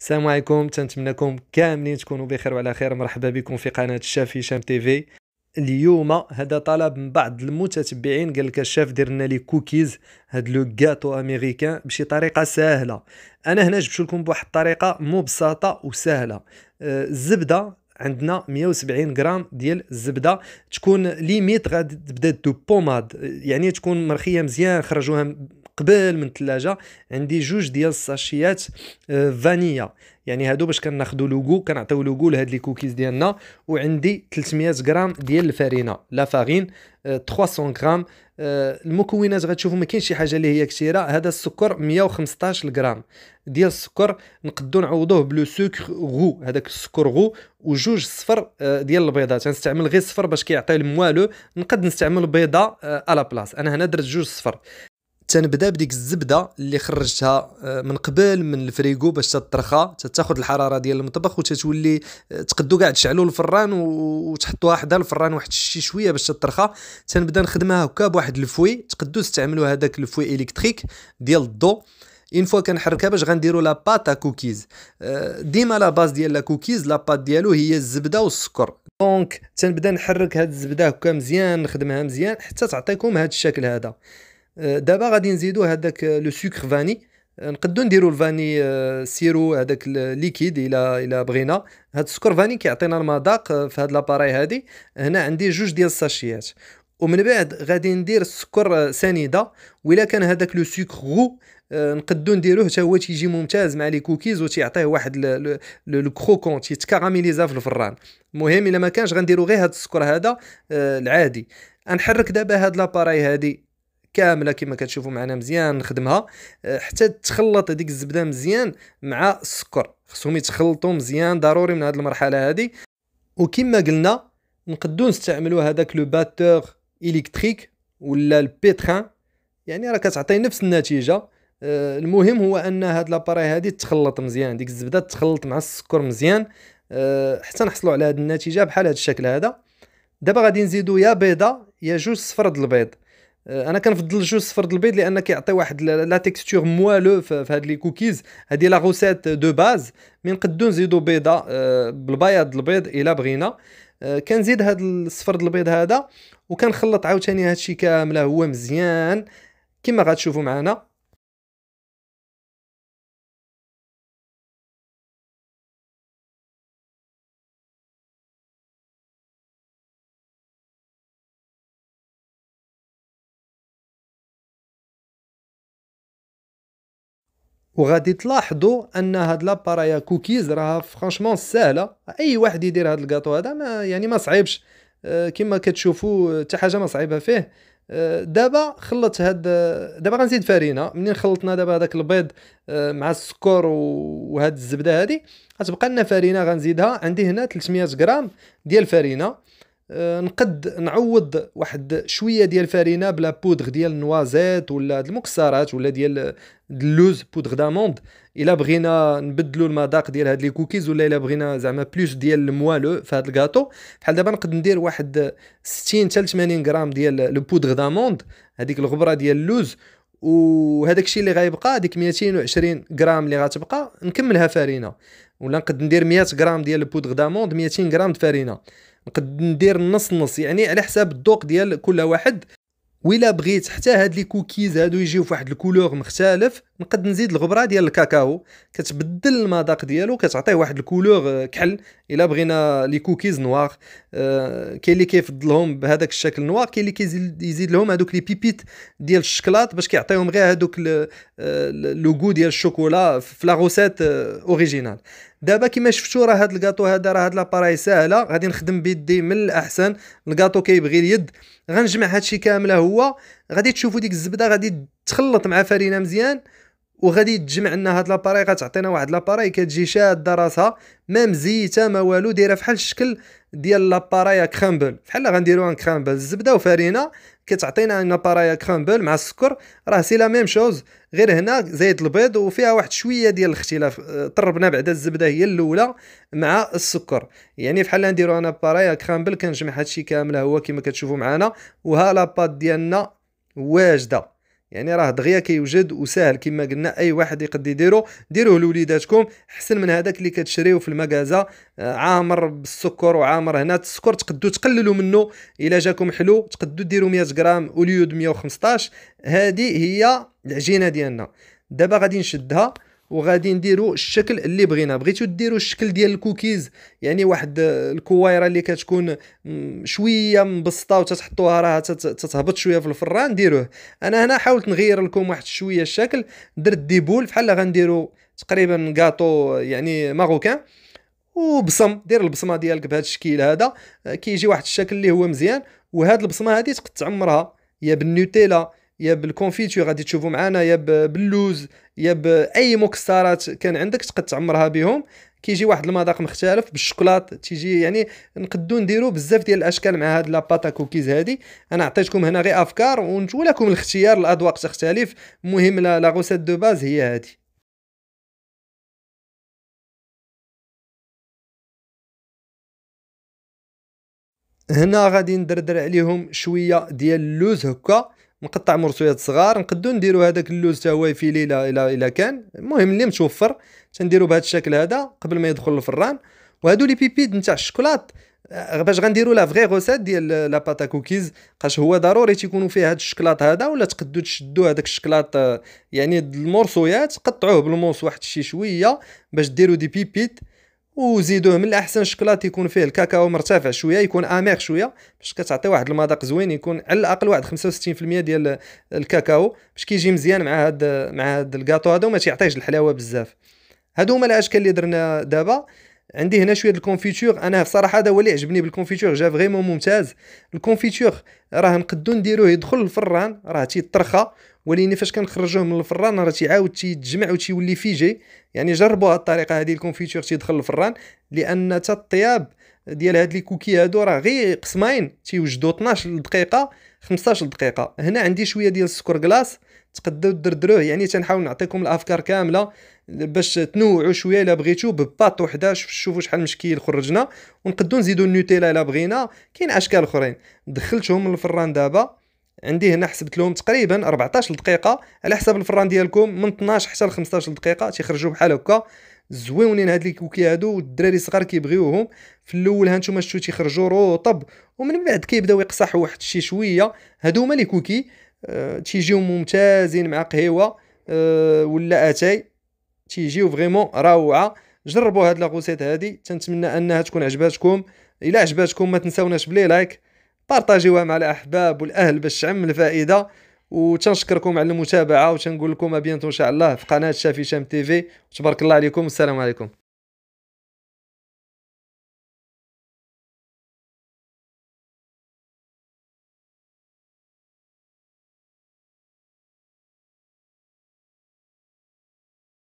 السلام عليكم تنتمنىكم كاملين تكونوا بخير وعلى خير مرحبا بكم في قناه الشاف هشام تي في اليوم هذا طلب من بعض المتتبعين قال لك الشاف دير لنا لي كوكيز هاد لو غاتو امريكان بشي طريقه سهله انا هنا جبت لكم بواحد الطريقه مبسطه وسهله آه، الزبده عندنا 170 غرام ديال الزبده تكون ليميت غادي تبدا دو بوماد يعني تكون مرخيه مزيان خرجوها قبل من الثلاجه عندي جوج ديال الساشيات آه، فانيا يعني هادو باش كناخدو لوغو كنعطيو لوغو لهاد لي كوكيز ديالنا وعندي 300 غرام ديال الفارينه لا فارين 300 آه، غرام آه، المكونات غتشوفوا ما كاينش شي حاجه اللي هي كثيره هذا السكر 115 غرام ديال السكر نقدو نعوضوه بلو سوكر غو هذاك السكر غو وجوج صفر ديال البيضات تنستعمل غير صفر باش كيعطي الموالو نقد نستعمل بيضه على بلاص انا هنا درت جوج صفر تنبدا بديك الزبده اللي خرجتها آه، من قبل من الفريغو باش تترخى تاخذ الحراره ديال المطبخ وتتولي آه، تقدو كاع تشعلو الفران وتحطوها حدا الفران واحد الشي شويه باش تترخى تنبدا نخدمها هكا بواحد الفوي تقدو تستعملوا هذاك الفوي الكتريك ديال الضو اون فوا كنحركها باش غنديروا لا باتا كوكيز آه، ديما لا باز ديال لا كوكيز لا بات ديالو هي الزبده والسكر دونك تنبدا نحرك هاد الزبده هكا مزيان نخدمها مزيان حتى تعطيكم هاد الشكل هذا أه، دابا غادي نزيدو هذاك أه، لو سكر فاني أه، نقدو نديرو الفاني سيرو هذاك الليكيد الى الى بغينا هاد السكر فاني كيعطينا المذاق في هاد لاباري هادي هنا عندي جوج ديال الساشيات ومن بعد غادي ندير السكر سنيده ولا كان هذاك لو سكر غو نقدو نديروه حتى هو تيجي ممتاز مع لي كوكيز وتيعطيه واحد لو كروكون تيتكاراميليزا في الفران المهم الا ما كانش غنديرو غير هاد السكر هذا العادي نحرك دابا هاد لاباراي هادي كامله كما كتشوفوا معنا مزيان نخدمها أه، حتى تخلط هذيك الزبده مزيان مع السكر خصهم يتخلطوا مزيان ضروري من هذه المرحله هذه وكما قلنا نقدو نستعملوا هذاك لو باتور الكتريك ولا البيترين يعني راه كتعطي نفس النتيجه أه، المهم هو ان هاد لاباري هادي تخلط مزيان ديك الزبده تخلط مع السكر مزيان أه، حتى نحصلوا على هاد النتيجه بحال هاد الشكل هذا دابا غادي نزيدو يا بيضه يا جوج صفر د البيض آه، انا كنفضل الجوج صفر البيض لان كيعطي واحد لا تيكستور موالو في هاد لي كوكيز هادي لا غوسيت دو باز مي نقدو نزيدو بيضه آه، بالبياض البيض الا بغينا آه، كنزيد هاد الصفر البيض هذا وكنخلط عاوتاني هادشي كامله هو مزيان كما غتشوفوا معنا وغادي تلاحظوا ان هاد لابارايا كوكيز راها فرانشمون ساهله اي واحد يدير هاد الكاطو هذا ما يعني ما صعيبش آه، كما كتشوفوا حتى حاجه ما صعيبه فيه آه، دابا خلط هاد دابا غنزيد فرينه منين خلطنا دابا هذاك البيض آه، مع السكر وهاد الزبده هادي غتبقى لنا فرينه غنزيدها عندي هنا 300 غرام ديال فرينه آه، نقد نعوض واحد شويه ديال فرينه بلا بودغ ديال النوازيت ولا المكسرات ولا ديال اللوز بودغ داموند الا بغينا نبدلوا المذاق ديال هاد لي كوكيز ولا الا بغينا زعما بلوس ديال الموالو في هاد الكاطو بحال دابا نقد ندير واحد 60 حتى 80 غرام ديال لو بودغ داموند هذيك الغبره ديال اللوز وهذاك الشيء اللي غيبقى ديك 220 غرام اللي غتبقى نكملها فرينه ولا نقد ندير 100 غرام ديال البودغ داموند 200 غرام د فرينه نقد ندير نص نص يعني على حساب الذوق ديال كل واحد ويلا بغيت حتى هاد لي كوكيز هادو يجيو فواحد الكولور مختلف نقد نزيد الغبره ديال الكاكاو كتبدل المذاق ديالو كتعطيه واحد الكولور آه، كحل الا بغينا لي كوكيز نوار آه كاين اللي كيفضلهم بهذاك الشكل نوار كاين اللي كيزيد لهم هذوك لي بيبيت ديال الشكلاط باش كيعطيهم غير هذوك لو غو ديال الشوكولا في لا روسيت اوريجينال دابا كما شفتوا راه هاد الكاطو هذا راه هاد لاباراي ساهله غادي نخدم بيدي من الاحسن الكاطو كيبغي اليد غنجمع هادشي كامله هو غادي تشوفوا ديك الزبده غادي تخلط مع فرينه مزيان وغادي تجمع لنا هاد لاباراي غتعطينا واحد لاباراي كتجي شاده راسها ما مزيته ما والو دايره فحال الشكل ديال لاباري كرامبل بحال غنديروها كرامبل الزبده وفرينه كتعطينا لاباري كرامبل مع السكر راه سي لا ميم شوز غير هنا زايد البيض وفيها واحد شويه ديال الاختلاف آه، طربنا بعدا الزبده هي الاولى مع السكر يعني بحال نديرو انا لاباري كرامبل كنجمع هادشي كامل هو كما كتشوفوا معنا وها لاباط ديالنا واجده يعني راه دغيا كيوجد وساهل كما قلنا اي واحد يقد يديرو ديروه لوليداتكم احسن من هذاك اللي كتشريوه في المكازا آه، عامر بالسكر وعامر هنا السكر تقدو تقللو منه الا جاكم حلو تقدو ديروا 100 غرام اوليو 115 هذه هي العجينه ديالنا دابا غادي نشدها وغادي نديرو الشكل اللي بغينا بغيتو ديروا الشكل ديال الكوكيز يعني واحد الكويره اللي كتكون شويه مبسطه وتتحطوها راه تتهبط شويه في الفران ديروه انا هنا حاولت نغير لكم واحد شويه الشكل درت ديبول بحال غنديرو تقريبا كاطو يعني ماروكان وبصم دير البصمه ديالك بهذا الشكل هذا كيجي واحد الشكل اللي هو مزيان وهاد البصمه هذه تقد تعمرها يا بالنوتيلا يا بالكونفيتور غادي تشوفوا معنا يا باللوز يا باي مكسرات كان عندك تقد تعمرها بهم كيجي واحد المذاق مختلف بالشوكولات تيجي يعني نقدو نديرو بزاف ديال الاشكال مع هاد لاباتا كوكيز هادي انا عطيتكم هنا غير افكار لكم الاختيار الاذواق تختلف المهم لا غوسيت دو باز هي هادي هنا غادي ندردر عليهم شويه ديال اللوز هكا نقطع مرسويات صغار نقدو نديرو هذاك اللوز حتى هو يفيلي ليله الى الى كان المهم اللي متوفر تنديرو بهذا الشكل هذا قبل ما يدخل الفران وهادو لي بيبيد نتاع الشكلاط آه، باش غنديرو لا فغي غوسيت ديال لا باتا كوكيز قاش هو ضروري تيكونوا فيه هاد الشكلاط هذا ولا تقدو تشدو هذاك الشكلاط آه، يعني المرسويات قطعوه بالموس واحد الشي شويه باش ديرو دي بيبيت وزيدوه من الاحسن الشكلاط يكون فيه الكاكاو مرتفع شويه يكون اميغ شويه باش كتعطي واحد المذاق زوين يكون على الاقل واحد 65% ديال الكاكاو باش كيجي مزيان مع هاد مع هاد الكاطو هذا وما تيعطيش الحلاوه بزاف هادو هما الاشكال اللي درنا دابا عندي هنا شويه الكونفيتور انا بصراحه هذا هو اللي عجبني بالكونفيتور جا فريمون ممتاز الكونفيتور راه نقدو نديروه يدخل الفران راه تيطرخى ولكن فاش كنخرجوه من الفران راه تيعاود تيتجمع وتيولي فيجي يعني جربوا هذه الطريقه هذه الكونفيتور تيدخل الفران لان تطياب الطياب ديال هاد لي كوكي هادو راه غير قسمين تيوجدوا 12 دقيقه 15 دقيقه هنا عندي شويه ديال السكر كلاص تقدروا دردروه يعني تنحاول نعطيكم الافكار كامله باش تنوعوا شويه الا بغيتو بباط وحده شوفوا شحال مشكيل خرجنا ونقدروا نزيدو النوتيلا الا بغينا كاين اشكال اخرين دخلتهم للفران دابا عندي هنا حسبت لهم تقريبا 14 دقيقه على حسب الفران ديالكم من 12 حتى ل 15 دقيقه تيخرجوا بحال هكا زويونين هاد الكوكي هادو والدراري صغار كيبغيوهم في الاول هانتوما شفتو تيخرجوا روطب ومن بعد كيبداو يقصحوا واحد شي شويه هادو هما لي كوكي أه تيجيو ممتازين مع قهيوه أه ولا اتاي تيجيو فريمون روعه جربوا هاد لاغوسيت هادي تنتمنى انها تكون عجباتكم الى عجباتكم ما تنساوناش بلي لايك بارطاجيوها مع الاحباب والاهل باش تعم الفائده وتنشكركم على المتابعه وتنقول لكم ابيانتو ان شاء الله في قناه شافي شام تيفي تبارك الله عليكم والسلام عليكم